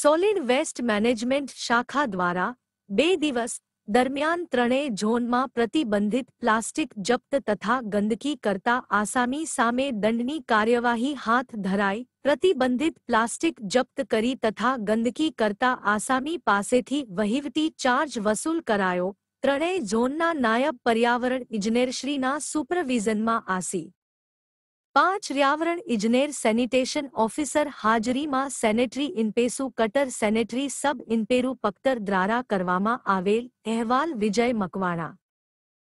solid waste management शाखा द्वारा बे दिवस दरमियान त्रणे झोन में प्रतिबंधित प्लास्टिक जप्त तथा गंदगी करता आसामी सामे दंडनी कार्यवाही हाथ धराई प्रतिबंधित प्लास्टिक जप्त करी तथा गंदगी करता आसामी पासे थी वहीवटी चार्ज वसूल करायो त्रणे झोन ना नायब पर्यावरण इंजीनियर श्री ना सुपरविजन में आसी પાંચ ર્યાવરણ ઇજનેર સેનિટેશન ઓફિસર હાજરીમાં sanitary inspector sanitary sub inspector દ્વારા કરવામાં આવેલ અહેવાલ વિજય મકવાણા